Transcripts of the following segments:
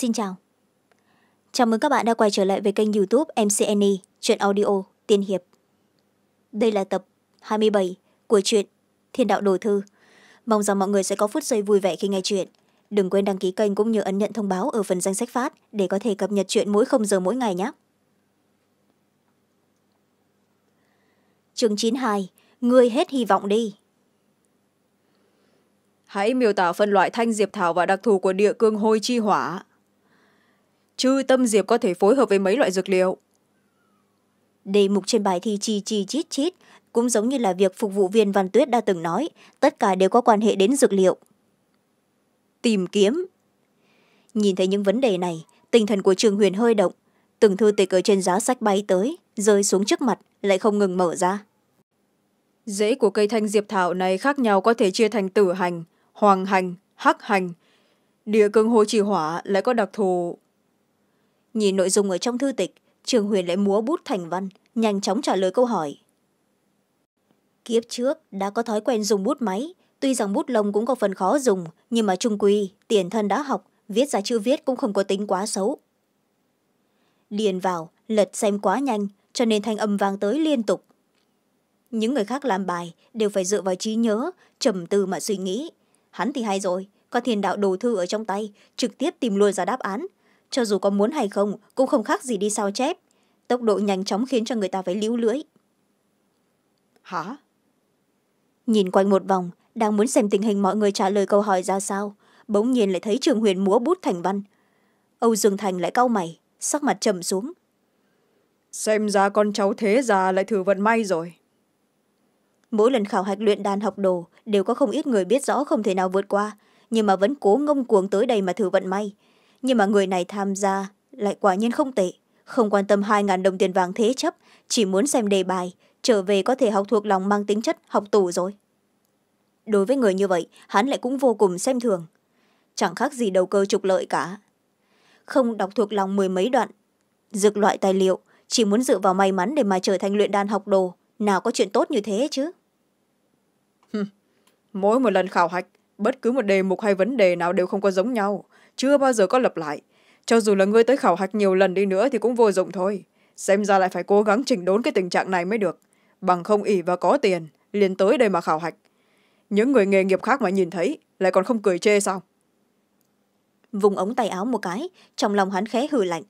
Xin chào. Chào mừng các bạn đã quay trở lại với kênh youtube MCNE, chuyện audio, tiên hiệp. Đây là tập 27 của truyện Thiên đạo đồ thư. Mong rằng mọi người sẽ có phút giây vui vẻ khi nghe chuyện. Đừng quên đăng ký kênh cũng như ấn nhận thông báo ở phần danh sách phát để có thể cập nhật chuyện mỗi không giờ mỗi ngày nhé. Chương 92, Ngươi hết hy vọng đi hãy miêu tả phân loại thanh diệp thảo và đặc thù của địa cương hôi chi hỏa chư tâm diệp có thể phối hợp với mấy loại dược liệu đề mục trên bài thi chi chi chít chít cũng giống như là việc phục vụ viên văn tuyết đã từng nói tất cả đều có quan hệ đến dược liệu tìm kiếm nhìn thấy những vấn đề này tinh thần của trường huyền hơi động từng thư tịch ở trên giá sách bay tới rơi xuống trước mặt lại không ngừng mở ra rễ của cây thanh diệp thảo này khác nhau có thể chia thành tử hành hoàng hành hắc hành địa cương hồ trì hỏa lại có đặc thù nhìn nội dung ở trong thư tịch trường huyền lại múa bút thành văn nhanh chóng trả lời câu hỏi kiếp trước đã có thói quen dùng bút máy tuy rằng bút lông cũng có phần khó dùng nhưng mà trung quy tiền thân đã học viết ra chữ viết cũng không có tính quá xấu điền vào lật xem quá nhanh cho nên thanh âm vang tới liên tục những người khác làm bài đều phải dựa vào trí nhớ trầm tư mà suy nghĩ hắn thì hay rồi có thiền đạo đồ thư ở trong tay trực tiếp tìm luôn ra đáp án cho dù có muốn hay không cũng không khác gì đi sao chép tốc độ nhanh chóng khiến cho người ta phải líu lưỡi hả nhìn quanh một vòng đang muốn xem tình hình mọi người trả lời câu hỏi ra sao bỗng nhiên lại thấy trường huyền múa bút thành văn âu dương thành lại cau mày sắc mặt trầm xuống xem ra con cháu thế già lại thử vận may rồi mỗi lần khảo hạch luyện đàn học đồ đều có không ít người biết rõ không thể nào vượt qua nhưng mà vẫn cố ngông cuồng tới đây mà thử vận may nhưng mà người này tham gia lại quả nhiên không tệ không quan tâm hai ngàn đồng tiền vàng thế chấp chỉ muốn xem đề bài trở về có thể học thuộc lòng mang tính chất học tủ rồi đối với người như vậy hắn lại cũng vô cùng xem thường chẳng khác gì đầu cơ trục lợi cả không đọc thuộc lòng mười mấy đoạn dược loại tài liệu chỉ muốn dựa vào may mắn để mà trở thành luyện đan học đồ nào có chuyện tốt như thế chứ mỗi một lần khảo hạch bất cứ một đề mục hay vấn đề nào đều không có giống nhau chưa bao giờ có lặp lại cho dù là ngươi tới khảo hạch nhiều lần đi nữa thì cũng vô dụng thôi xem ra lại phải cố gắng chỉnh đốn cái tình trạng này mới được bằng không ỉ và có tiền liền tới đây mà khảo hạch những người nghề nghiệp khác mà nhìn thấy lại còn không cười chê sao vùng ống tay áo một cái trong lòng hắn khé hừ lạnh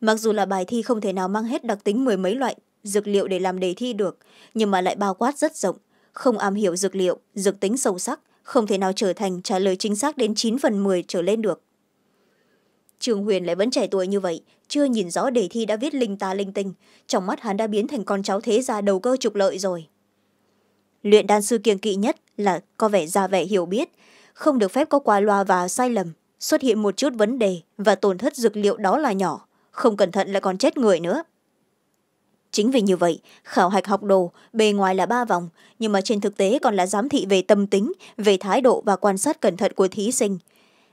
mặc dù là bài thi không thể nào mang hết đặc tính mười mấy loại dược liệu để làm đề thi được nhưng mà lại bao quát rất rộng không am hiểu dược liệu dược tính sâu sắc không thể nào trở thành trả lời chính xác đến chín phần m ộ ư ơ i trở lên được trương huyền lại vẫn trẻ tuổi như vậy chưa nhìn rõ đề thi đã viết linh ta linh tinh trong mắt hắn đã biến thành con cháu thế gia đầu cơ trục lợi rồi luyện đan sư kiêng kỵ nhất là có vẻ ra vẻ hiểu biết không được phép có qua loa và sai lầm xuất hiện một chút vấn đề và tổn thất dược liệu đó là nhỏ không cẩn thận lại còn chết người nữa chính vì như vậy khảo hạch học đồ bề ngoài là ba vòng nhưng mà trên thực tế còn là giám thị về tâm tính về thái độ và quan sát cẩn thận của thí sinh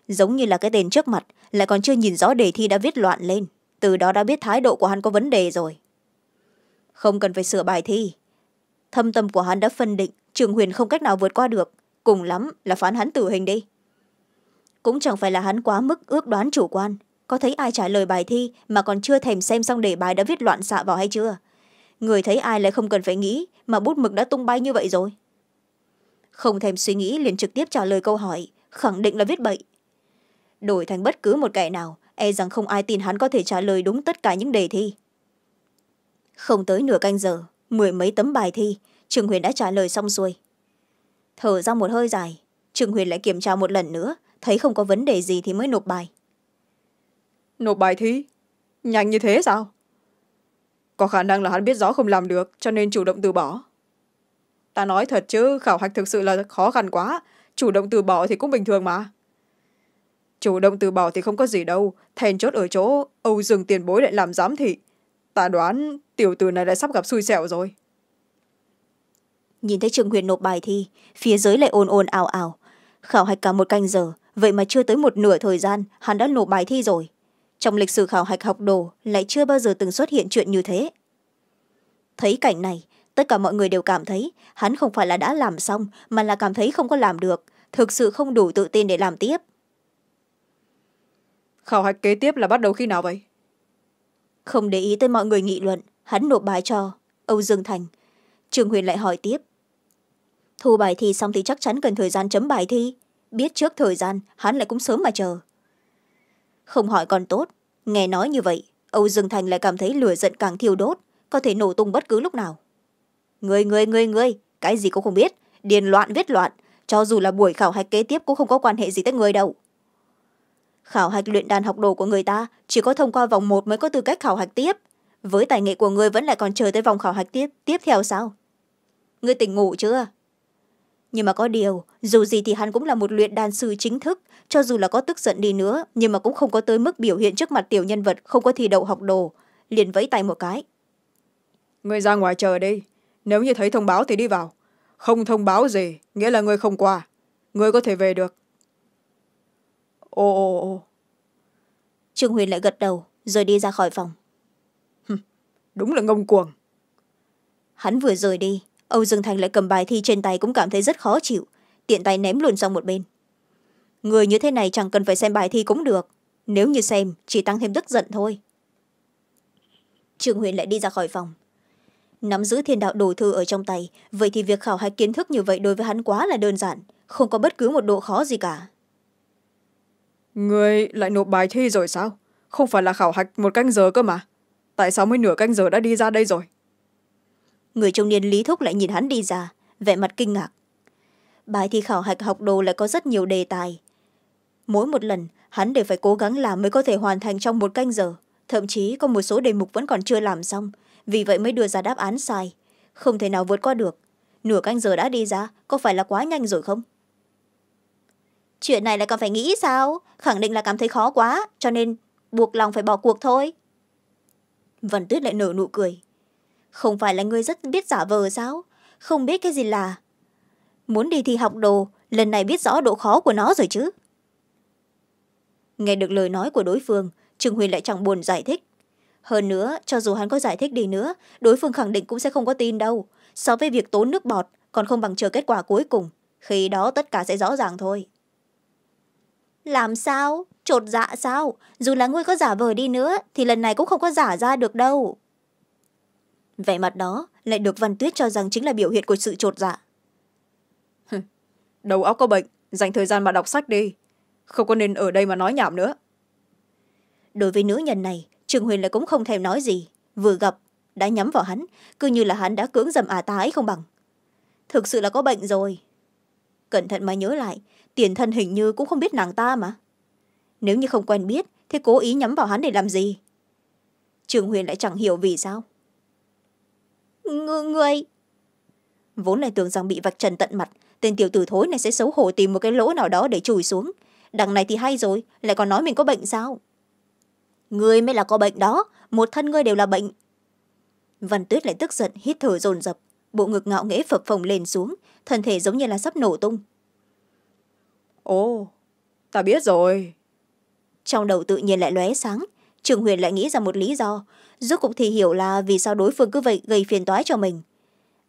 giống như là cái tên trước mặt lại còn chưa nhìn rõ đề thi đã viết loạn lên từ đó đã biết thái độ của hắn có vấn đề rồi không cần phải sửa bài thi thâm tâm của hắn đã phân định trường huyền không cách nào vượt qua được cùng lắm là phán hắn tử hình đi cũng chẳng phải là hắn quá mức ước đoán chủ quan có thấy ai trả lời bài thi mà còn chưa thèm xem xong đề bài đã viết loạn xạ vào hay chưa người thấy ai lại không cần phải nghĩ mà bút mực đã tung bay như vậy rồi không thèm suy nghĩ liền trực tiếp trả lời câu hỏi khẳng định là viết bậy đổi thành bất cứ một kẻ nào e rằng không ai tin hắn có thể trả lời đúng tất cả những đề thi không tới nửa canh giờ mười mấy tấm bài thi trường huyền đã trả lời xong xuôi thở ra một hơi dài trường huyền lại kiểm tra một lần nữa thấy không có vấn đề gì thì mới nộp bài nộp bài thi nhanh như thế sao có khả năng là hắn biết rõ không làm được cho nên chủ động từ bỏ ta nói thật chứ khảo hạch thực sự là khó khăn quá chủ động từ bỏ thì cũng bình thường mà chủ động từ bỏ thì không có gì đâu thèn chốt ở chỗ âu dương tiền bối lại làm giám thị ta đoán tiểu tử này đã sắp gặp xui xẻo rồi nhìn thấy trường huyền nộp bài thi phía dưới lại ồn ồn ào ào khảo hạch cả một canh giờ vậy mà chưa tới một nửa thời gian hắn đã nộp bài thi rồi trong lịch sử khảo hạch học đồ lại chưa bao giờ từng xuất hiện chuyện như thế thấy cảnh này tất cả mọi người đều cảm thấy hắn không phải là đã làm xong mà là cảm thấy không có làm được thực sự không đủ tự tin để làm tiếp khảo hạch kế tiếp là bắt đầu khi nào vậy không để ý tới mọi người nghị luận hắn nộp bài cho âu dương thành trường huyền lại hỏi tiếp thu bài thi xong thì chắc chắn cần thời gian chấm bài thi biết trước thời gian hắn lại cũng sớm mà chờ không hỏi còn tốt nghe nói như vậy âu dương thành lại cảm thấy lửa giận càng thiêu đốt có thể nổ tung bất cứ lúc nào người người người người cái gì cũng không biết điền loạn viết loạn cho dù là buổi khảo hạch kế tiếp cũng không có quan hệ gì tới người đâu khảo hạch luyện đàn học đồ của người ta chỉ có thông qua vòng một mới có tư cách khảo hạch tiếp với tài nghệ của người vẫn lại còn chờ tới vòng khảo hạch tiếp tiếp theo sao người tỉnh ngủ chưa nhưng mà có điều dù gì thì hắn cũng là một luyện đàn sư chính thức cho dù là có tức giận đi nữa nhưng mà cũng không có tới mức biểu hiện trước mặt tiểu nhân vật không có thi đậu học đồ liền vẫy tay một cái người ra ngoài chờ đi nếu như thấy thông báo thì đi vào không thông báo gì nghĩa là người không qua người có thể về được ồ ồ ồ trương huyền lại gật đầu rồi đi ra khỏi phòng đúng là ngông cuồng hắn vừa rời đi âu dương thành lại cầm bài thi trên tay cũng cảm thấy rất khó chịu tiện tay ném luôn sang một bên người như thế này chẳng cần phải xem bài thi cũng được nếu như xem chỉ tăng thêm tức giận thôi trương huyền lại đi ra khỏi phòng nắm giữ thiên đạo đồ thư ở trong tay vậy thì việc khảo hạch kiến thức như vậy đối với hắn quá là đơn giản không có bất cứ một độ khó gì cả người lại nộp bài thi rồi sao không phải là khảo hạch một canh giờ cơ mà tại sao mới nửa canh giờ đã đi ra đây rồi người trung niên lý thúc lại nhìn hắn đi ra vẻ mặt kinh ngạc bài thi khảo hạch học đồ lại có rất nhiều đề tài mỗi một lần hắn đều phải cố gắng làm mới có thể hoàn thành trong một canh giờ thậm chí có một số đề mục vẫn còn chưa làm xong vì vậy mới đưa ra đáp án sai không thể nào vượt qua được nửa canh giờ đã đi ra có phải là quá nhanh rồi không chuyện này lại còn phải nghĩ sao khẳng định là cảm thấy khó quá cho nên buộc lòng phải bỏ cuộc thôi vân tuyết lại nở nụ cười không phải là ngươi rất biết giả vờ sao không biết cái gì là muốn đi thi học đồ lần này biết rõ độ khó của nó rồi chứ nghe được lời nói của đối phương trương huyền lại chẳng buồn giải thích hơn nữa cho dù hắn có giải thích đi nữa đối phương khẳng định cũng sẽ không có tin đâu so với việc tốn nước bọt còn không bằng chờ kết quả cuối cùng khi đó tất cả sẽ rõ ràng thôi làm sao chột dạ sao dù là ngươi có giả vờ đi nữa thì lần này cũng không có giả ra được đâu vẻ mặt đó lại được văn tuyết cho rằng chính là biểu hiện của sự chột dạ đầu óc có bệnh dành thời gian mà đọc sách đi không có nên ở đây mà nói nhảm nữa đối với nữ nhân này trường huyền lại cũng không thèm nói gì vừa gặp đã nhắm vào hắn cứ như là hắn đã cưỡng dầm à tái không bằng thực sự là có bệnh rồi cẩn thận mà nhớ lại tiền thân hình như cũng không biết nàng ta mà nếu như không quen biết thì cố ý nhắm vào hắn để làm gì trường huyền lại chẳng hiểu vì sao người vốn lại tưởng rằng bị vạch trần tận mặt tên tiểu tử thối này sẽ xấu hổ tìm một cái lỗ nào đó để chùi xuống đằng này thì hay rồi lại còn nói mình có bệnh sao người mới là có bệnh đó một thân ngươi đều là bệnh văn tuyết lại tức giận hít thở dồn dập bộ ngực ngạo nghễ phập phồng lên xuống thân thể giống như là sắp nổ tung ồ ta biết rồi trong đầu tự nhiên lại lóe sáng trường huyền lại nghĩ ra một lý do rốt cục thì hiểu là vì sao đối phương cứ vậy gây phiền toái cho mình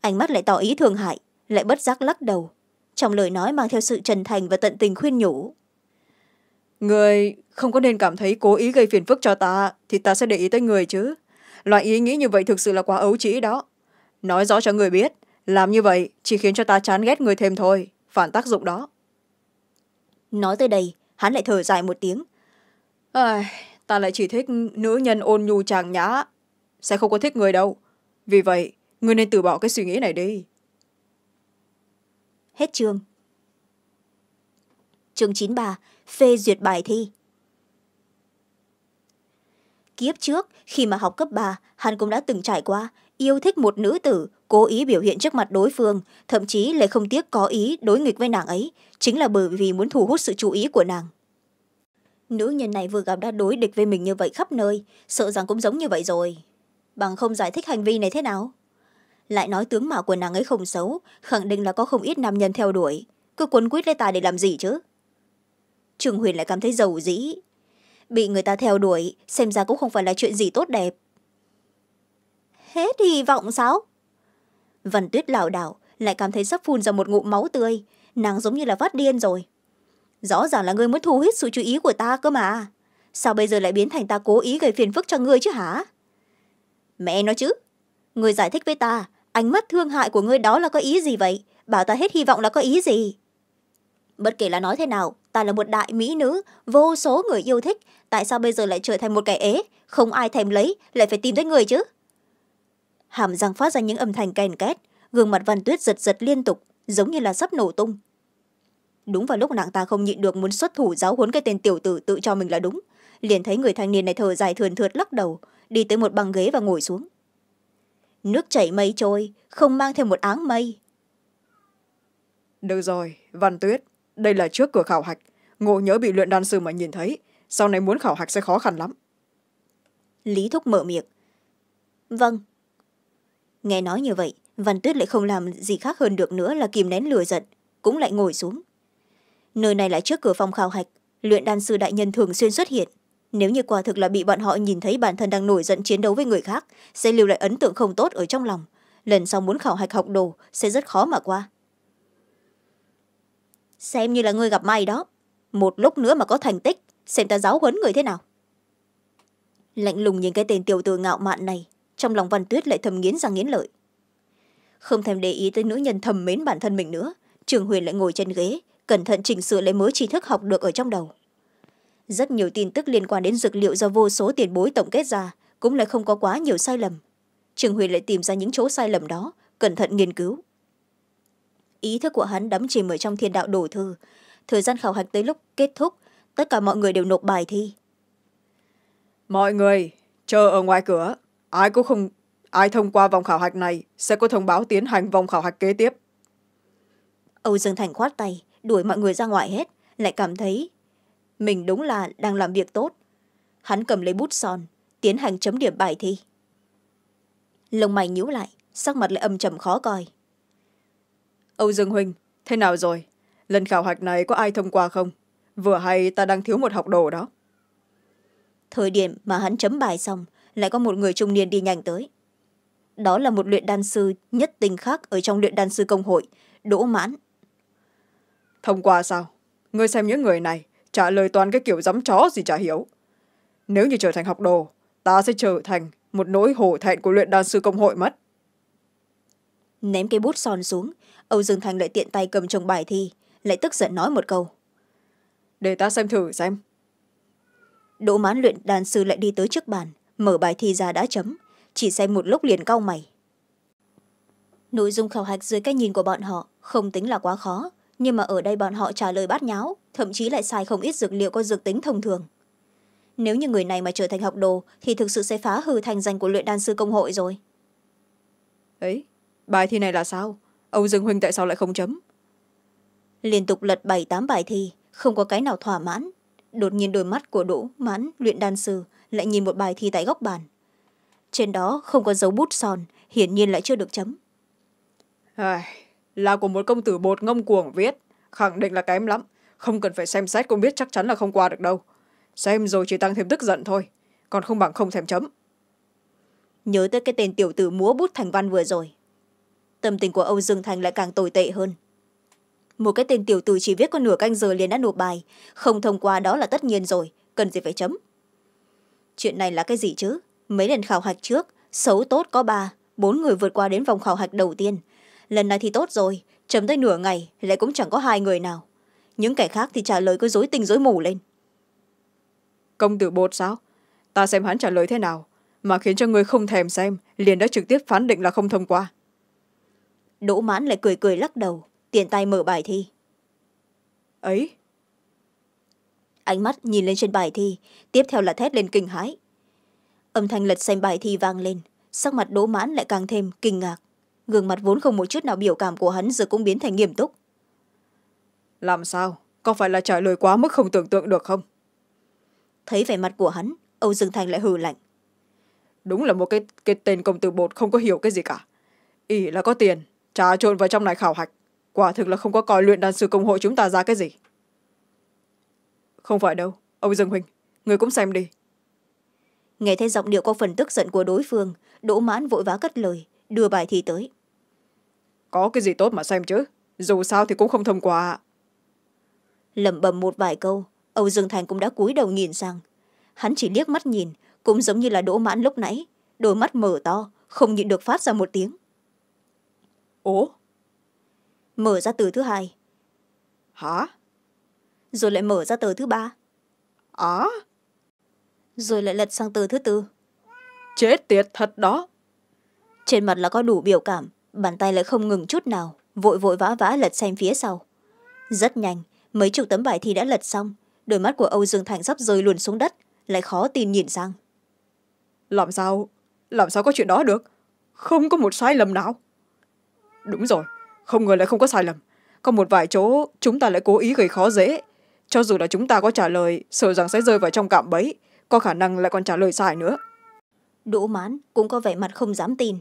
ánh mắt lại tỏ ý thương hại lại bất giác lắc đầu trong lời nói mang theo sự chân thành và tận tình khuyên nhủ người không có nên cảm thấy cố ý gây phiền phức cho ta thì ta sẽ để ý tới người chứ loại ý nghĩ như vậy thực sự là quá ấu trĩ đó nói rõ cho người biết làm như vậy chỉ khiến cho ta chán ghét người thêm thôi phản tác dụng đó nói tới đây hắn lại thở dài một tiếng ai ta lại chỉ thích nữ nhân ôn nhu chàng nhã sẽ không có thích người đâu vì vậy người nên từ bỏ cái suy nghĩ này đi hết chương chương chín ba phê duyệt bài thi kiếp trước khi mà học cấp ba hắn cũng đã từng trải qua yêu thích một nữ tử cố ý biểu hiện trước mặt đối phương thậm chí lại không tiếc có ý đối nghịch với nàng ấy chính là bởi vì muốn thu hút sự chú ý của nàng nữ nhân này vừa gặp đã đối địch với mình như vậy khắp nơi sợ rằng cũng giống như vậy rồi bằng không giải thích hành vi này thế nào lại nói tướng mạo của nàng ấy không xấu khẳng định là có không ít nam nhân theo đuổi cứ quấn quýt lấy ta để làm gì chứ trường huyền lại cảm thấy giàu dĩ bị người ta theo đuổi xem ra cũng không phải là chuyện gì tốt đẹp hết hy vọng sao vân tuyết lảo đảo lại cảm thấy sắp phun ra một ngụm máu tươi nàng giống như là phát điên rồi rõ ràng là ngươi muốn thu hút sự chú ý của ta cơ mà sao bây giờ lại biến thành ta cố ý gây phiền phức cho ngươi chứ hả mẹ nói chứ ngươi giải thích với ta ánh mắt thương hại của ngươi đó là có ý gì vậy bảo ta hết hy vọng là có ý gì bất kể là nói thế nào ta là một đại mỹ nữ vô số người yêu thích tại sao bây giờ lại trở thành một kẻ ế không ai thèm lấy lại phải tìm tới người chứ hàm răng phát ra những âm thanh kèn két gương mặt văn tuyết giật giật liên tục giống như là sắp nổ tung đúng vào lúc nàng ta không nhịn được muốn xuất thủ giáo huấn cái tên tiểu tử tự cho mình là đúng liền thấy người thanh niên này thở dài thườn thượt lắc đầu đi tới một băng ghế và ngồi xuống nước chảy mây trôi không mang theo một áng mây được rồi văn tuyết đây là trước cửa khảo hạch ngộ nhớ bị luyện đan sư mà nhìn thấy sau này muốn khảo hạch sẽ khó khăn lắm lý thúc mở miệng vâng nghe nói như vậy văn tuyết lại không làm gì khác hơn được nữa là kìm nén lửa giận cũng lại ngồi xuống nơi này là trước cửa phòng khảo hạch luyện đan sư đại nhân thường xuyên xuất hiện nếu như quả thực là bị bọn họ nhìn thấy bản thân đang nổi giận chiến đấu với người khác sẽ lưu lại ấn tượng không tốt ở trong lòng lần sau muốn khảo hạch học đồ sẽ rất khó mà qua xem như là người gặp may đó một lúc nữa mà có thành tích xem ta giáo huấn người thế nào lạnh lùng nhìn cái tên tiểu tử ngạo mạn này trong lòng văn tuyết lại thầm nghiến ra nghiến lợi không thèm để ý tới nữ nhân thầm mến bản thân mình nữa trường huyền lại ngồi trên ghế cẩn thận chỉnh sửa lấy mớ tri thức học được ở trong đầu rất nhiều tin tức liên quan đến dược liệu do vô số tiền bối tổng kết ra cũng lại không có quá nhiều sai lầm trường huyền lại tìm ra những chỗ sai lầm đó cẩn thận nghiên cứu ý thức của hắn đắm chìm ở trong thiên đạo đổ thư thời gian khảo hạch tới lúc kết thúc tất cả mọi người đều nộp bài thi mọi người chờ ở ngoài cửa ai cũng không ai thông qua vòng khảo hạch này sẽ có thông báo tiến hành vòng khảo hạch kế tiếp âu dương thành khoát tay đuổi mọi người ra ngoài hết lại cảm thấy mình đúng là đang làm việc tốt hắn cầm lấy bút son tiến hành chấm điểm bài thi lông mày nhíu lại sắc mặt lại âm trầm khó coi âu dương huynh thế nào rồi lần khảo hạch này có ai thông qua không vừa hay ta đang thiếu một học đồ đó thời điểm mà hắn chấm bài xong lại có một người trung niên đi nhanh tới đó là một luyện đan sư nhất tình khác ở trong luyện đan sư công hội đỗ mãn thông qua sao ngươi xem những người này trả lời toàn cái kiểu dám chó gì chả hiểu nếu như trở thành học đồ ta sẽ trở thành một nỗi hổ thẹn của luyện đan sư công hội mất ném cái bút son xuống âu dương thành lại tiện tay cầm chồng bài thi lại tức giận nói một câu để ta xem thử xem đỗ mãn luyện đàn sư lại đi tới trước bàn mở bài thi ra đã chấm chỉ xem một lúc liền cau mày nội dung khảo hạch dưới cái nhìn của bọn họ không tính là quá khó nhưng mà ở đây bọn họ trả lời bát nháo thậm chí lại sai không ít dược liệu có dược tính thông thường nếu như người này mà trở thành học đồ thì thực sự sẽ phá hư thành danh của luyện đan sư công hội rồi ấy bài thi này là sao âu dương huynh tại sao lại không chấm liên tục lật bảy tám bài thi không có cái nào thỏa mãn đột nhiên đôi mắt của đỗ mãn luyện đan sư lại nhìn một bài thi tại góc bàn trên đó không có dấu bút son hiển nhiên lại chưa được chấm à, là của một công tử bột ngông cuồng viết khẳng định là kém lắm không cần phải xem xét cũng biết chắc chắn là không qua được đâu xem rồi chỉ tăng thêm tức giận thôi còn không bằng không thèm chấm nhớ tới cái tên tiểu tử múa bút thành văn vừa rồi tâm tình của âu dương thành lại càng tồi tệ hơn một cái tên tiểu tử chỉ viết có nửa canh giờ liền đã nộp bài không thông qua đó là tất nhiên rồi cần gì phải chấm chuyện này là cái gì chứ mấy lần khảo hạch trước xấu tốt có ba bốn người vượt qua đến vòng khảo hạch đầu tiên lần này thì tốt rồi chấm tới nửa ngày lại cũng chẳng có hai người nào những kẻ khác thì trả lời cứ dối tình dối mù lên công tử bột sao ta xem hắn trả lời thế nào mà khiến cho người không thèm xem liền đã trực tiếp phán định là không thông qua đỗ mãn lại cười cười lắc đầu tiền tay mở bài thi ấy ánh mắt nhìn lên trên bài thi tiếp theo là thét lên kinh hãi âm thanh lật xem bài thi vang lên sắc mặt đố mãn lại càng thêm kinh ngạc gương mặt vốn không một chút nào biểu cảm của hắn giờ cũng biến thành nghiêm túc làm sao có phải là trả lời quá mức không tưởng tượng được không thấy vẻ mặt của hắn âu dương thành lại hừ lạnh đúng là một cái, cái tên công tử bột không có hiểu cái gì cả ỷ là có tiền trà trộn vào trong này khảo hạch quả thực là không có còi luyện đàn sư công hội chúng ta ra cái gì không phải đâu ông dương huynh người cũng xem đi nghe thấy giọng điệu có phần tức giận của đối phương đỗ mãn vội vã cất lời đưa bài thi tới có cái gì tốt mà xem chứ dù sao thì cũng không thông qua lẩm bẩm một vài câu âu dương thành cũng đã cúi đầu nhìn sang hắn chỉ liếc mắt nhìn cũng giống như là đỗ mãn lúc nãy đôi mắt mở to không nhịn được phát ra một tiếng ố mở ra từ thứ hai hả rồi lại mở ra tờ thứ ba ó à? rồi lại lật sang tờ thứ tư chết tiệt thật đó trên mặt là có đủ biểu cảm bàn tay lại không ngừng chút nào vội vội vã vã lật xem phía sau rất nhanh mấy chục tấm bài thi đã lật xong đôi mắt của âu dương thành sắp rơi luồn xuống đất lại khó tin nhìn sang làm sao làm sao có chuyện đó được không có một sai lầm nào đúng rồi không ngờ lại không có sai lầm có một vài chỗ chúng ta lại cố ý gây khó dễ cho dù là chúng ta có trả lời sợ rằng sẽ rơi vào trong cạm bẫy có khả năng lại còn trả lời sai nữa đỗ mãn cũng có vẻ mặt không dám tin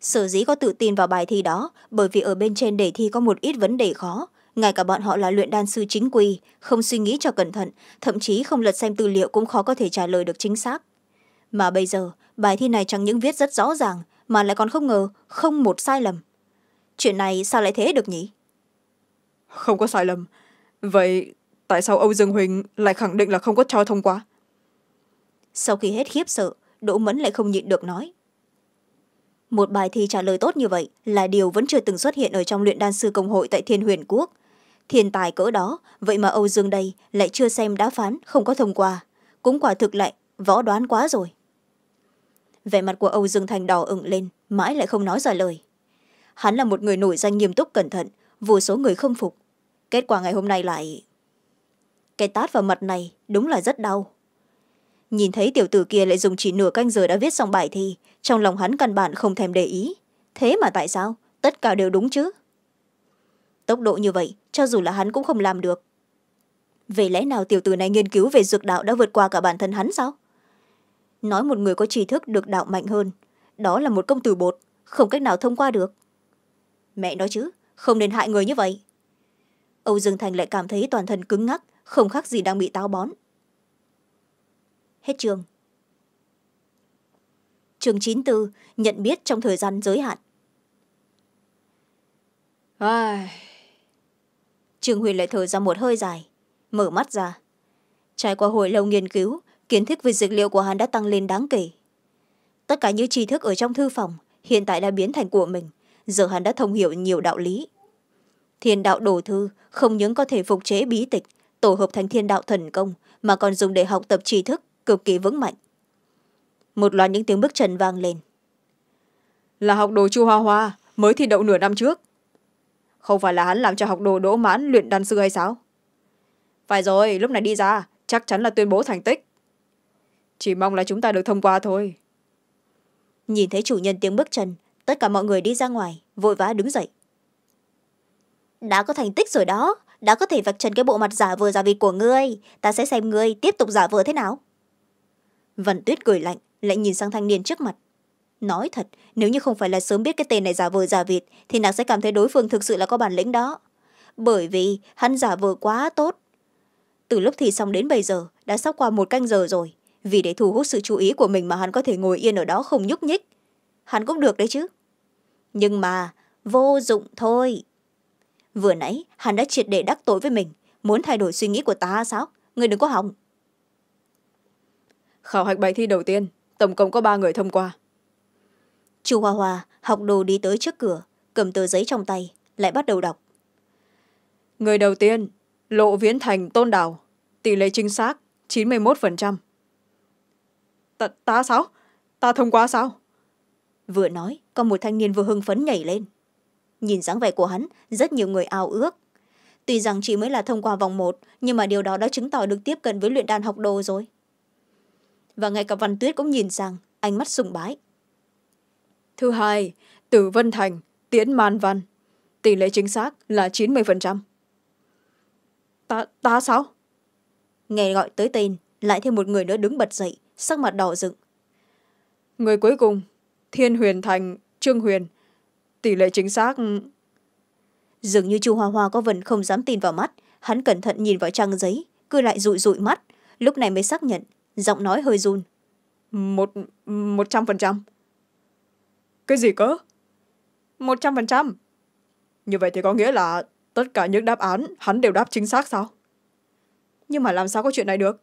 sở dĩ có tự tin vào bài thi đó bởi vì ở bên trên đề thi có một ít vấn đề khó ngay cả bọn họ là luyện đan sư chính quy không suy nghĩ cho cẩn thận thậm chí không lật xem tư liệu cũng khó có thể trả lời được chính xác mà bây giờ bài thi này chẳng những viết rất rõ ràng mà lại còn không ngờ không một sai lầm chuyện này sao lại thế được nhỉ không có sai lầm vậy tại sao âu dương huỳnh lại khẳng định là không có cho thông qua sau khi hết khiếp sợ đỗ mẫn lại không nhịn được nói một bài thi trả lời tốt như vậy là điều vẫn chưa từng xuất hiện ở trong luyện đan sư công hội tại thiên huyền quốc thiên tài cỡ đó vậy mà âu dương đây lại chưa xem đã phán không có thông qua cũng quả thực lại võ đoán quá rồi vẻ mặt của âu dương thành đỏ ửng lên mãi lại không nói ra lời hắn là một người nổi danh nghiêm túc cẩn thận vô số người không phục kết quả ngày hôm nay lại cái tát vào mặt này đúng là rất đau nhìn thấy tiểu tử kia lại dùng chỉ nửa canh giờ đã viết xong bài thi trong lòng hắn căn bản không thèm để ý thế mà tại sao tất cả đều đúng chứ tốc độ như vậy cho dù là hắn cũng không làm được về lẽ nào tiểu tử này nghiên cứu về dược đạo đã vượt qua cả bản thân hắn sao nói một người có tri thức được đạo mạnh hơn đó là một công tử bột không cách nào thông qua được mẹ nói chứ không nên hại người như vậy âu dương thành lại cảm thấy toàn thân cứng ngắc không khác gì đang bị táo bón hết trường trường chín tư nhận biết trong thời gian giới hạn ai trương huyền lại thở ra một hơi dài mở mắt ra trải qua hồi lâu nghiên cứu kiến thức về dược liệu của hắn đã tăng lên đáng kể tất cả những tri thức ở trong thư phòng hiện tại đã biến thành của mình giờ hắn đã thông hiểu nhiều đạo lý thiên đạo đồ thư không những có thể phục chế bí tịch tổ hợp thành thiên đạo thần công mà còn dùng để học tập tri thức cực kỳ vững mạnh một loạt những tiếng bước chân vang lên là học đồ chu hoa hoa mới thi đậu nửa năm trước không phải là hắn làm cho học đồ đỗ mãn luyện đan sư hay sao phải rồi lúc này đi ra chắc chắn là tuyên bố thành tích chỉ mong là chúng ta được thông qua thôi nhìn thấy chủ nhân tiếng bước chân tất cả mọi người đi ra ngoài vội vã đứng dậy đã có thành tích rồi đó đã có thể vạch trần cái bộ mặt giả vờ giả vịt của ngươi ta sẽ xem ngươi tiếp tục giả vờ thế nào văn tuyết cười lạnh lại nhìn sang thanh niên trước mặt nói thật nếu như không phải là sớm biết cái tên này giả vờ giả vịt thì nàng sẽ cảm thấy đối phương thực sự là có bản lĩnh đó bởi vì hắn giả vờ quá tốt từ lúc thi xong đến bây giờ đã sắp qua một canh giờ rồi vì để thu hút sự chú ý của mình mà hắn có thể ngồi yên ở đó không nhúc nhích hắn cũng được đấy chứ nhưng mà vô dụng thôi vừa nãy hắn đã triệt để đắc tội với mình muốn thay đổi suy nghĩ của ta sao người đừng có hỏng khảo hạch bài thi đầu tiên tổng cộng có ba người thông qua chu hoa hoa học đồ đi tới trước cửa cầm tờ giấy trong tay lại bắt đầu đọc người đầu tiên lộ viễn thành tôn đào tỷ lệ chính xác chín mươi một ta, ta sao ta thông qua sao vừa nói có một thanh niên vừa hưng phấn nhảy lên nhìn dáng vẻ của hắn rất nhiều người ao ước tuy rằng chỉ mới là thông qua vòng một nhưng mà điều đó đã chứng tỏ được tiếp cận với luyện đan học đồ rồi và ngay cả văn tuyết cũng nhìn sang ánh mắt sùng bái thứ hai tử vân thành tiễn man văn tỷ lệ chính xác là chín mươi phần ta ta sao nghe gọi tới tên lại thêm một người nữa đứng bật dậy sắc mặt đỏ rực người cuối cùng thiên huyền thành trương huyền tỷ lệ chính xác dường như chu hoa hoa có vần không dám tin vào mắt hắn cẩn thận nhìn vào trang giấy cứ lại rụi rụi mắt lúc này mới xác nhận giọng nói hơi run một một trăm phần trăm cái gì cơ một trăm phần trăm như vậy thì có nghĩa là tất cả những đáp án hắn đều đáp chính xác sao nhưng mà làm sao có chuyện này được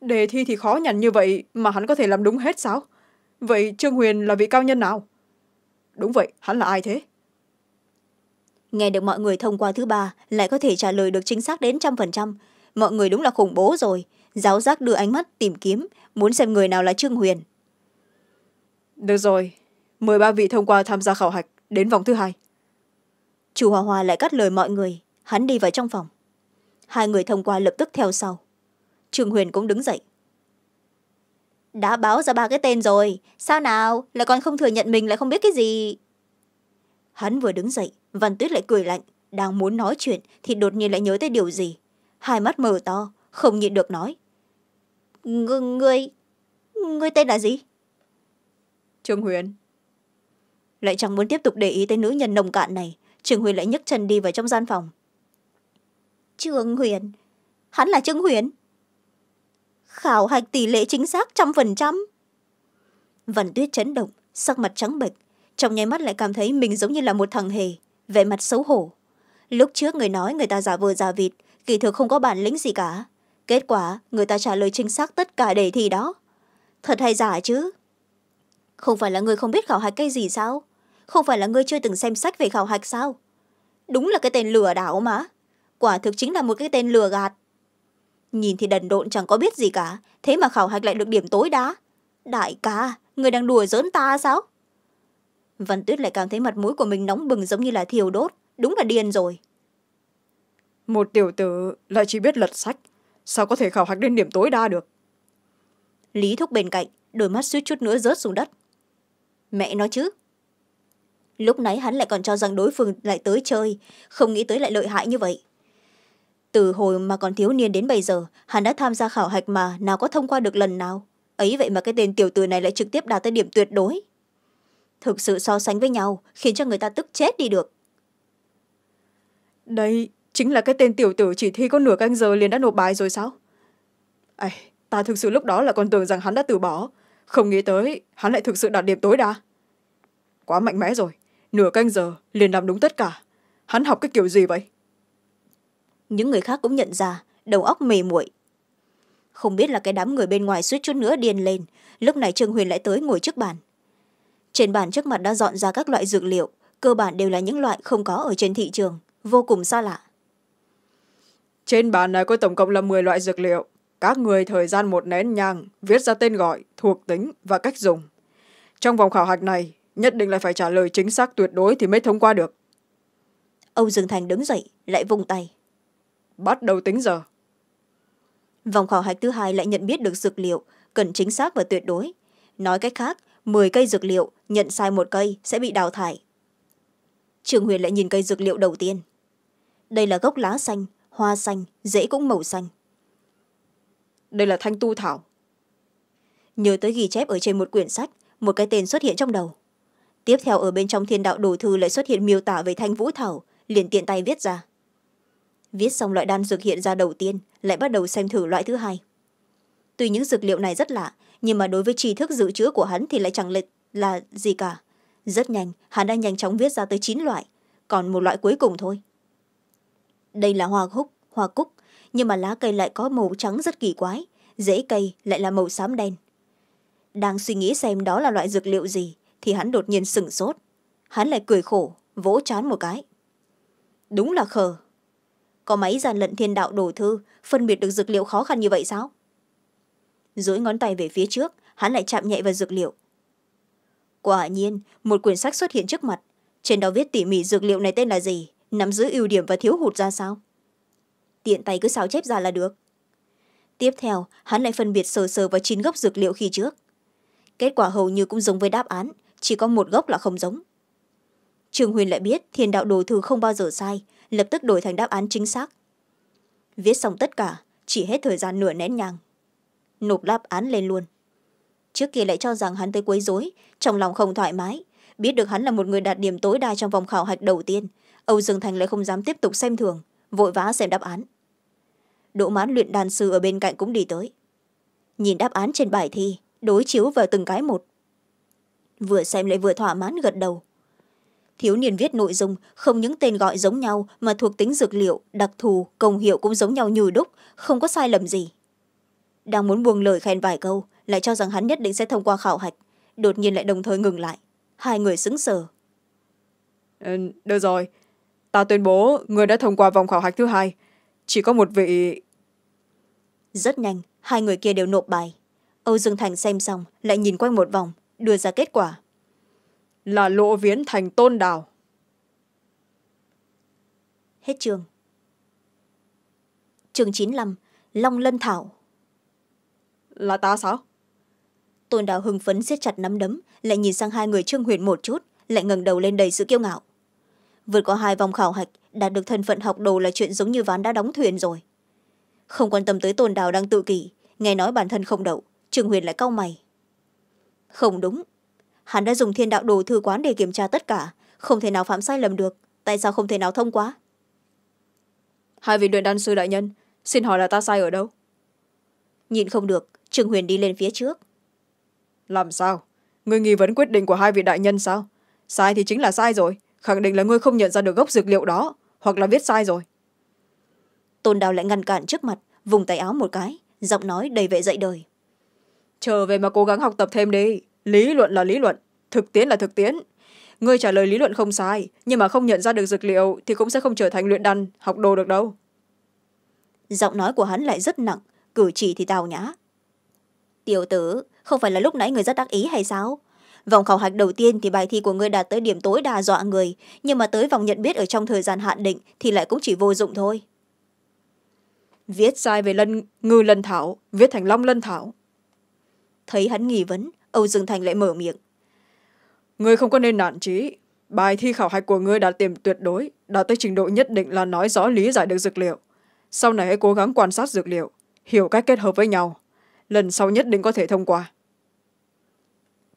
đề thi thì khó nhằn như vậy mà hắn có thể làm đúng hết sao vậy trương huyền là vị cao nhân nào đúng vậy hắn là ai thế nghe được mọi người thông qua thứ ba lại có thể trả lời được chính xác đến trăm phần trăm mọi người đúng là khủng bố rồi giáo giác đưa ánh mắt tìm kiếm muốn xem người nào là trương huyền được rồi mời ba vị thông qua tham gia khảo hạch đến vòng thứ hai chủ hòa hòa lại cắt lời mọi người hắn đi vào trong phòng hai người thông qua lập tức theo sau trương huyền cũng đứng dậy đã báo ra ba cái tên rồi sao nào lại còn không thừa nhận mình lại không biết cái gì hắn vừa đứng dậy văn tuyết lại cười lạnh đang muốn nói chuyện thì đột nhiên lại nhớ tới điều gì hai mắt mờ to không nhịn được nói người người tên là gì trương huyền lại chẳng muốn tiếp tục để ý tới nữ nhân nồng cạn này trương huyền lại nhấc chân đi vào trong gian phòng trương huyền hắn là trương huyền khảo hạch tỷ lệ chính xác trăm phần trăm văn tuyết chấn động sắc mặt trắng bệch trong nháy mắt lại cảm thấy mình giống như là một thằng hề vẻ mặt xấu hổ lúc trước người nói người ta giả vờ giả vịt kỳ thực không có bản lĩnh gì cả kết quả người ta trả lời chính xác tất cả đề thi đó thật hay giả chứ không phải là người không biết khảo hạch cái gì sao không phải là người chưa từng xem sách về khảo hạch sao đúng là cái tên lừa đảo mà quả thực chính là một cái tên lừa gạt nhìn thì đần độn chẳng có biết gì cả thế mà khảo hạch lại được điểm tối đá đại ca người đang đùa giỡn ta sao văn tuyết lại cảm thấy mặt mũi của mình nóng bừng giống như là thiều đốt đúng là điên rồi một tiểu tử lại chỉ biết lật sách sao có thể khảo hạch đến điểm tối đa được lý thúc bên cạnh đôi mắt suýt chút nữa rớt xuống đất mẹ nói chứ lúc nãy hắn lại còn cho rằng đối phương lại tới chơi không nghĩ tới lại lợi hại như vậy từ hồi mà còn thiếu niên đến bây giờ hắn đã tham gia khảo hạch mà nào có thông qua được lần nào ấy vậy mà cái tên tiểu tử này lại trực tiếp đạt tới điểm tuyệt đối thực sự so sánh với nhau khiến cho người ta tức chết đi được đây chính là cái tên tiểu tử chỉ thi có nửa canh giờ liền đã nộp bài rồi sao ây ta thực sự lúc đó là còn tưởng rằng hắn đã từ bỏ không nghĩ tới hắn lại thực sự đạt điểm tối đa quá mạnh mẽ rồi nửa canh giờ liền làm đúng tất cả hắn học cái kiểu gì vậy những người khác cũng nhận ra đầu óc mề muội không biết là cái đám người bên ngoài suýt chút nữa điên lên lúc này trương huyền lại tới ngồi trước bàn trên bàn trước mặt đã dọn ra các loại dược liệu cơ bản đều là những loại không có ở trên thị trường vô cùng xa lạ trên bàn này có tổng cộng là m loại dược liệu các người thời gian một nén nhang viết ra tên gọi thuộc tính và cách dùng trong vòng khảo hạch này nhất định lại phải trả lời chính xác tuyệt đối thì mới thông qua được âu dương thành đứng dậy lại vùng tay bắt đầu tính giờ vòng khảo hạch thứ hai lại nhận biết được dược liệu cần chính xác và tuyệt đối nói cách khác m cây dược liệu nhận sai một cây sẽ bị đào thải trường huyền lại nhìn cây dược liệu đầu tiên đây là gốc lá xanh hoa xanh rễ cũng màu xanh đây là thanh tu thảo nhớ tới ghi chép ở trên một quyển sách một cái tên xuất hiện trong đầu tiếp theo ở bên trong thiên đạo đồ thư lại xuất hiện miêu tả về thanh vũ thảo liền tiện tay viết ra viết xong loại đan dược hiện ra đầu tiên lại bắt đầu xem thử loại thứ hai tuy những dược liệu này rất lạ nhưng mà đối với tri thức dự trữ của hắn thì lại chẳng lệch là gì cả rất nhanh hắn đã nhanh chóng viết ra tới chín loại còn một loại cuối cùng thôi đây là hoa húc hoa cúc nhưng mà lá cây lại có màu trắng rất kỳ quái rễ cây lại là màu xám đen đang suy nghĩ xem đó là loại dược liệu gì thì hắn đột nhiên sửng sốt hắn lại cười khổ vỗ chán một cái đúng là khờ có máy gian lận thiên đạo đổ thư phân biệt được dược liệu khó khăn như vậy sao dối ngón tay về phía trước hắn lại chạm nhẹ vào dược liệu quả nhiên một quyển sách xuất hiện trước mặt trên đó viết tỉ mỉ dược liệu này tên là gì nắm giữ ưu điểm và thiếu hụt ra sao tiện tay cứ sao chép ra là được tiếp theo hắn lại phân biệt sờ sờ vào chín gốc dược liệu khi trước kết quả hầu như cũng giống với đáp án chỉ có một gốc là không giống trương huyền lại biết thiên đạo đồ thư không bao giờ sai lập tức đổi thành đáp án chính xác viết xong tất cả chỉ hết thời gian nửa nén nhàng nộp đáp án lên luôn trước kia lại cho rằng hắn tới quấy rối trong lòng không thoải mái biết được hắn là một người đạt điểm tối đa trong vòng khảo hạch đầu tiên âu dương thành lại không dám tiếp tục xem thường vội vã xem đáp án đỗ mãn luyện đàn sư ở bên cạnh cũng đi tới nhìn đáp án trên bài thi đối chiếu vào từng cái một vừa xem lại vừa thỏa mãn gật đầu thiếu niên viết nội dung không những tên gọi giống nhau mà thuộc tính dược liệu đặc thù công hiệu cũng giống nhau như đúc không có sai lầm gì đang muốn buông lời khen vài câu lại cho rằng hắn nhất định sẽ thông qua khảo hạch đột nhiên lại đồng thời ngừng lại hai người xứng sờ ừ, được rồi ta tuyên bố người đã thông qua vòng khảo hạch thứ hai chỉ có một vị rất nhanh hai người kia đều nộp bài âu dương thành xem xong lại nhìn quanh một vòng đưa ra kết quả là lộ viễn thành tôn đào hết trường trường chín mươi long lân thảo là ta sao tôn đào hưng phấn siết chặt nắm đấm lại nhìn sang hai người trương huyền một chút lại ngẩng đầu lên đầy sự kiêu ngạo vượt qua hai vòng khảo hạch đạt được thân phận học đồ là chuyện giống như ván đã đóng thuyền rồi không quan tâm tới tôn đào đang tự kỷ nghe nói bản thân không đậu trương huyền lại cau mày không đúng hắn đã dùng thiên đạo đồ thư quán để kiểm tra tất cả không thể nào phạm sai lầm được tại sao không thể nào thông qua hai vị luyện đan sư đại nhân xin hỏi là ta sai ở đâu nhìn không được trương huyền đi lên phía trước làm sao Người nghi vấn quyết định của hai vị đại nhân sao sai thì chính là sai rồi khẳng định là ngươi không nhận ra được gốc dược liệu đó hoặc là viết sai rồi tôn đào lại ngăn cản trước mặt vùng tay áo một cái giọng nói đầy vệ dậy đời trở về mà cố gắng học tập thêm đi lý luận là lý luận thực tiễn là thực tiễn người trả lời lý luận không sai nhưng mà không nhận ra được dược liệu thì cũng sẽ không trở thành luyện đan học đồ được đâu giọng nói của hắn lại rất nặng cử chỉ thì tào nhã tiểu tử không phải là lúc nãy người rất đắc ý hay sao vòng khảo hạch đầu tiên thì bài thi của ngươi đạt tới điểm tối đa dọa người nhưng mà tới vòng nhận biết ở trong thời gian hạn định thì lại cũng chỉ vô dụng thôi viết sai về lân ngư lân thảo viết thành long lân thảo thấy hắn nghi vấn âu dương thành lại mở miệng người không có nên nản trí bài thi khảo hạch của người đã tìm tuyệt đối đã tới trình độ nhất định là nói rõ lý giải được dược liệu sau này hãy cố gắng quan sát dược liệu hiểu cách kết hợp với nhau lần sau nhất định có thể thông qua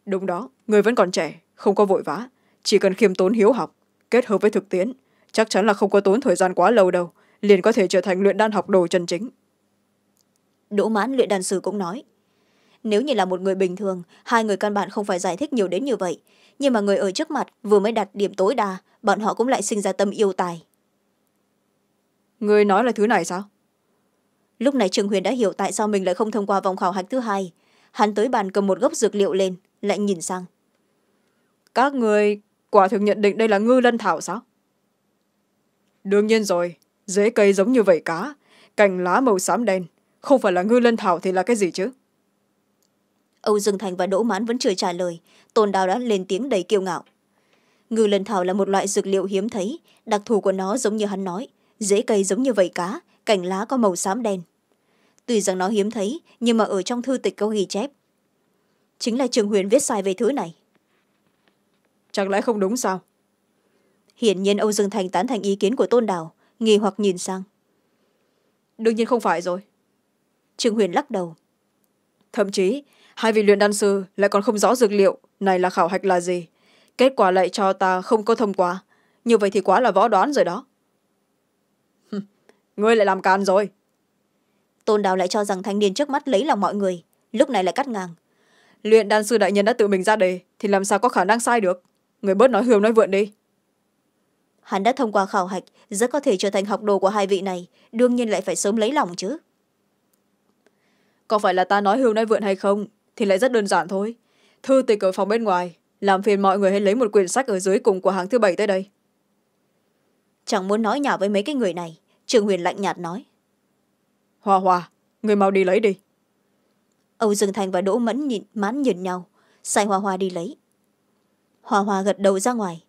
đúng đó người vẫn còn trẻ không có vội vã chỉ cần khiêm tốn hiếu học kết hợp với thực tiễn chắc chắn là không có tốn thời gian quá lâu đâu liền có thể trở thành luyện đan học đồ chân chính đỗ mãn luyện đan sư cũng nói nếu như là một người bình thường hai người căn bản không phải giải thích nhiều đến như vậy nhưng mà người ở trước mặt vừa mới đặt điểm tối đa bọn họ cũng lại sinh ra tâm yêu tài người nói là thứ này sao lúc này trường huyền đã hiểu tại sao mình lại không thông qua vòng khảo hạch thứ hai hắn tới bàn cầm một gốc dược liệu lên lại nhìn sang các người quả thực nhận định đây là ngư lân thảo sao đương nhiên rồi dễ cây giống như vậy cá cành lá màu xám đen không phải là ngư lân thảo thì là cái gì chứ âu dương thành và đỗ mãn vẫn chưa trả lời tôn đào đã lên tiếng đầy kiêu ngạo ngư lần thảo là một loại dược liệu hiếm thấy đặc thù của nó giống như hắn nói dễ cây giống như vẩy cá cành lá có màu xám đen tuy rằng nó hiếm thấy nhưng mà ở trong thư tịch có ghi chép chính là trường huyền viết sai về thứ này chẳng lẽ không đúng sao hiển nhiên âu dương thành tán thành ý kiến của tôn đào nghi hoặc nhìn sang đương nhiên không phải rồi Trường huyền lắc đầu thậm chí hai vị luyện đan sư lại còn không rõ dược liệu này là khảo hạch là gì kết quả lại cho ta không có thông qua như vậy thì quá là võ đoán rồi đó ngươi lại làm càn rồi tôn đào lại cho rằng thanh niên trước mắt lấy lòng mọi người lúc này lại cắt ngang luyện đan sư đại nhân đã tự mình ra đề thì làm sao có khả năng sai được người bớt nói hươm nói vượn đi hắn đã thông qua khảo hạch rất có thể trở thành học đồ của hai vị này đương nhiên lại phải sớm lấy lòng chứ có phải là ta nói hươm nói vượn hay không thì lại rất đơn giản thôi thư tịch ở phòng bên ngoài làm phiền mọi người hãy lấy một quyển sách ở dưới cùng của hàng thứ bảy tới đây chẳng muốn nói nhỏ với mấy cái người này trường huyền lạnh nhạt nói hòa hòa người mau đi lấy đi âu dương thành và đỗ mẫn nhìn mãn nhìn nhau sai hòa hòa đi lấy hòa hòa gật đầu ra ngoài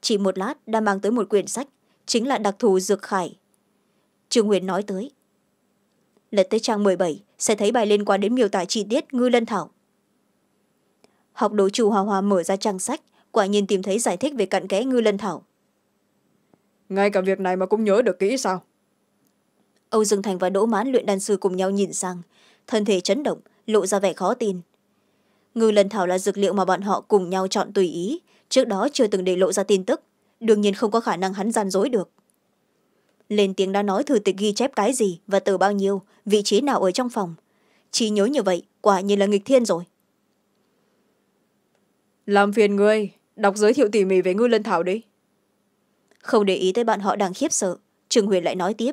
chỉ một lát đã mang tới một quyển sách chính là đặc thù dược khải trường huyền nói tới lật tới trang m bảy sẽ thấy bài liên quan đến miêu tả chi tiết ngư lân thảo học đồ chủ hòa hòa mở ra trang sách quả nhiên tìm thấy giải thích về cặn kẽ ngư lân thảo ngay cả việc này mà cũng nhớ được kỹ sao âu dương thành và đỗ mãn luyện đan sư cùng nhau nhìn sang thân thể chấn động lộ ra vẻ khó tin ngư lân thảo là dược liệu mà bọn họ cùng nhau chọn tùy ý trước đó chưa từng để lộ ra tin tức đương nhiên không có khả năng hắn gian dối được lên tiếng đã nói thư tịch ghi chép cái gì và từ bao nhiêu vị trí nào ở trong phòng chỉ nhớ như vậy quả nhiên là nghịch thiên rồi làm phiền ngươi đọc giới thiệu tỉ mỉ về ngư lân thảo đi không để ý tới bạn họ đang khiếp sợ trường huyền lại nói tiếp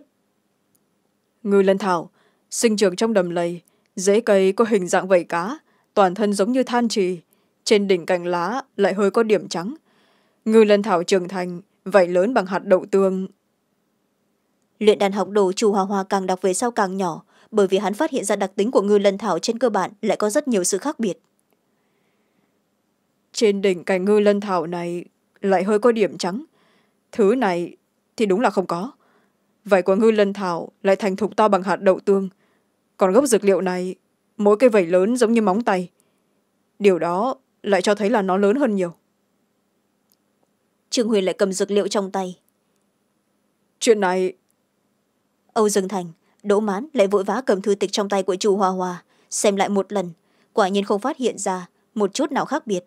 ngư lân thảo sinh trưởng trong đầm lầy dễ cây có hình dạng vẩy cá toàn thân giống như than trì trên đỉnh cành lá lại hơi có điểm trắng ngư lân thảo trưởng thành vẩy lớn bằng hạt đậu tương luyện đàn học đồ chủ hòa hòa càng đọc về sau càng nhỏ bởi vì hắn phát hiện ra đặc tính của ngư lân thảo trên cơ bản lại có rất nhiều sự khác biệt trên đỉnh cành ngư lân thảo này lại hơi có điểm trắng thứ này thì đúng là không có vậy quả ngư lân thảo lại thành thục to bằng hạt đậu tương còn gốc dược liệu này mỗi cái vẩy lớn giống như móng tay điều đó lại cho thấy là nó lớn hơn nhiều trương huyền lại cầm dược liệu trong tay chuyện này âu dương thành đỗ mán lại vội vã cầm thư tịch trong tay của chu hòa hòa xem lại một lần quả nhiên không phát hiện ra một chút nào khác biệt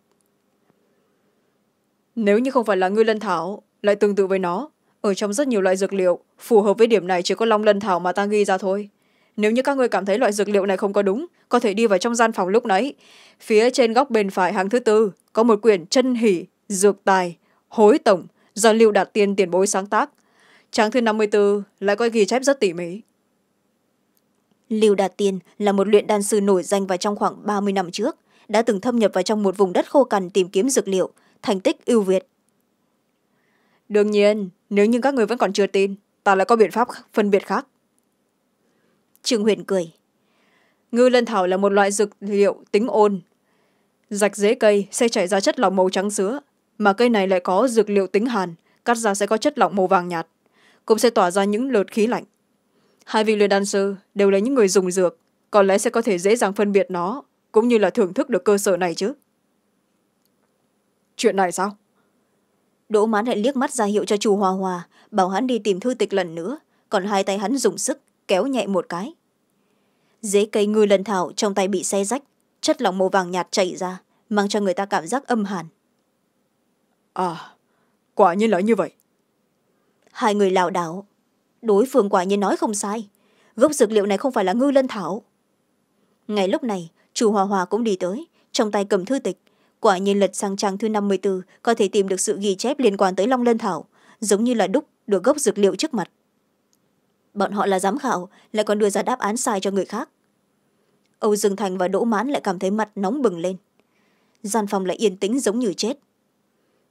nếu như không phải là ngư lân thảo lại tương tự với nó ở trong rất nhiều loại dược liệu phù hợp với điểm này chỉ có long lân thảo mà ta ghi ra thôi nếu như các người cảm thấy loại dược liệu này không có đúng có thể đi vào trong gian phòng lúc nãy phía trên góc bên phải hàng thứ tư có một quyển chân hỉ dược tài hối tổng do lưu đạt tiên tiền bối sáng tác trang thứ năm mươi b lại có ghi chép rất tỉ mỉ lưu đạt tiên là một luyện đan sư nổi danh và trong khoảng ba mươi năm trước đã từng thâm nhập vào trong một vùng đất khô cằn tìm kiếm dược liệu thành tích ưu việt đương nhiên nếu như các người vẫn còn chưa tin ta lại có biện pháp phân biệt khác trương huyền cười ngư lân thảo là một loại dược liệu tính ôn rạch dế cây sẽ chảy ra chất lỏng màu trắng sữa mà cây này lại có dược liệu tính hàn cắt ra sẽ có chất lỏng màu vàng nhạt cũng sẽ tỏa ra những lượt khí lạnh hai vị luyện đan sư đều là những người dùng dược có lẽ sẽ có thể dễ dàng phân biệt nó cũng như là thưởng thức được cơ sở này chứ chuyện này sao đỗ mãn lại liếc mắt ra hiệu cho chu hòa hòa bảo hắn đi tìm thư tịch lần nữa còn hai tay hắn dùng sức kéo nhẹ một cái dế cây ngư lần thảo trong tay bị xe rách chất lỏng màu vàng nhạt chảy ra mang cho người ta cảm giác âm hàn à quả nhiên là như vậy hai người lảo đảo đối phương quả nhiên nói không sai gốc dược liệu này không phải là ngư lân thảo ngay lúc này chủ hòa hòa cũng đi tới trong tay cầm thư tịch quả nhiên lật sang trang thứ năm mươi b có thể tìm được sự ghi chép liên quan tới long lân thảo giống như là đúc được gốc dược liệu trước mặt bọn họ là giám khảo lại còn đưa ra đáp án sai cho người khác âu dương thành và đỗ mãn lại cảm thấy mặt nóng bừng lên gian phòng lại yên tĩnh giống như chết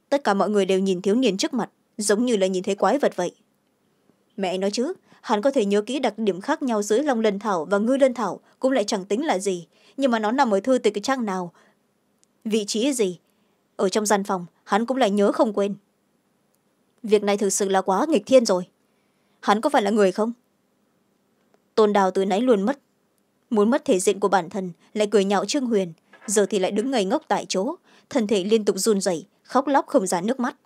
tất cả mọi người đều nhìn thiếu niên trước mặt giống như là nhìn thấy quái vật vậy mẹ nói chứ hắn có thể nhớ kỹ đặc điểm khác nhau dưới long lân thảo và ngư lân thảo cũng lại chẳng tính là gì nhưng mà nó nằm ở thư tịch trang nào vị trí gì ở trong gian phòng hắn cũng lại nhớ không quên việc này thực sự là quá nghịch thiên rồi hắn có phải là người không tôn đào từ nãy luôn mất muốn mất thể diện của bản thân lại cười nhạo trương huyền giờ thì lại đứng ngây ngốc tại chỗ thân thể liên tục run rẩy khóc lóc không ra nước mắt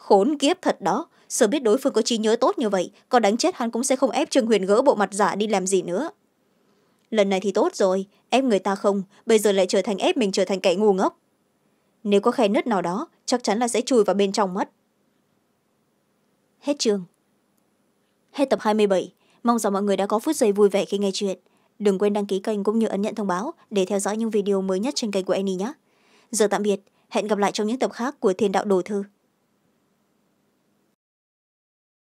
khốn kiếp thật đó sợ biết đối phương có trí nhớ tốt như vậy có đánh chết hắn cũng sẽ không ép trương huyền gỡ bộ mặt giả đi làm gì nữa lần này thì tốt rồi ép người ta không bây giờ lại trở thành ép mình trở thành kẻ ngu ngốc nếu có khe nứt nào đó chắc chắn là sẽ chui vào bên trong mất hết chương hết tập hai mươi bảy. mong rằng mọi người đã có phút giây vui vẻ khi nghe chuyện đừng quên đăng ký kênh cũng như ấn nhận thông báo để theo dõi những video mới nhất trên kênh của Annie nhé giờ tạm biệt hẹn gặp lại trong những tập khác của thiên đạo đồ thư